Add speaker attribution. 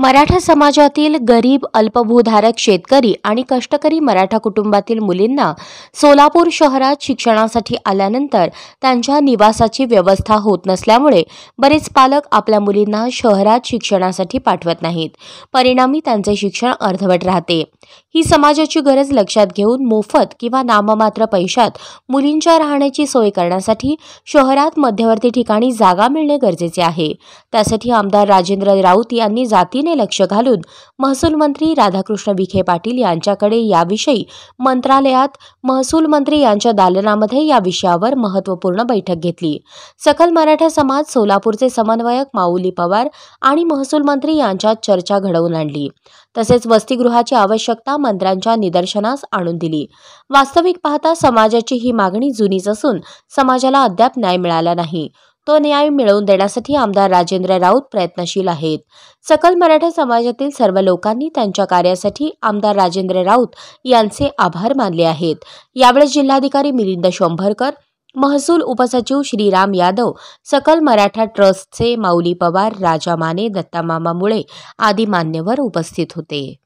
Speaker 1: मराठा समाजातील गरीब अल्पभूधारक शेतकरी आणि कष्टकरी मराठा कुटुंबातील मुलींना सोलापूर शहरात शिक्षणासाठी आल्यानंतर त्यांच्या निवासाची व्यवस्था होत नसल्यामुळे बरेच पालक आपल्या मुलींना शहरात शिक्षणासाठी पाठवत नाहीत परिणामी त्यांचे शिक्षण अर्धवट राहते ही समाजाची गरज लक्षात घेऊन मोफत किंवा नाममात्र पैशात मुलींच्या राहण्याची सोय करण्यासाठी शहरात मध्यवर्ती ठिकाणी जागा मिळणे गरजेचे आहे त्यासाठी आमदार राजेंद्र राऊत यांनी जाती लक्ष घालून महसूल मंत्री राधाकृष्ण विखे पाटील यांच्याकडे याविषयी मंत्रालयात महसूल मंत्री यांच्या दालनामध्ये या विषयावर महत्त्वपूर्ण बैठक घेतली सकल मराठा समाज सोलापूरचे समन्वयक माऊली पवार आणि महसूल मंत्री यांच्यात चर्चा घडवून आणली तसेच वसतिगृहाची आवश्यकता मंत्र्यांच्या निदर्शनास आणून दिली वास्तविक पाहता समाजाची ही मागणी जुनीच असून समाजाला अद्याप न्याय मिळाला नाही तो न्याय मिळवून देण्यासाठी आमदार राजेंद्र राऊत प्रयत्नशील आहेत सकल मराठा समाजातील सर्व लोकांनी त्यांच्या कार्यासाठी आमदार राजेंद्र राऊत यांचे आभार मानले आहेत यावेळी जिल्हाधिकारी मिलिंद शंभरकर महसूल उपसचिव श्रीराम यादव सकल मराठा ट्रस्टचे माऊली पवार राजा माने दत्तामामा मुळे आदी मान्यवर उपस्थित होते